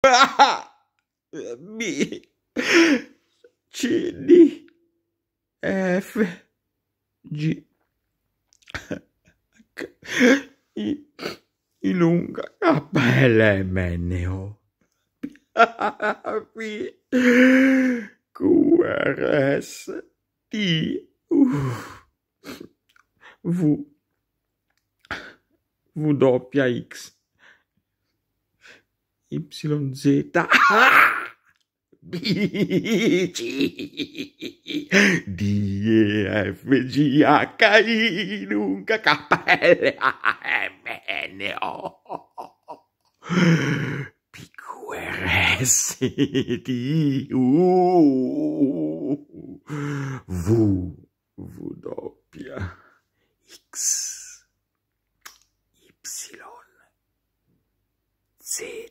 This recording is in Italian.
B C D F G H I, I lunga K L M N O P Q R S T V W X YZ ah! B C D E F G H I lunga K L A M N O P Q R S T U V W X Y Z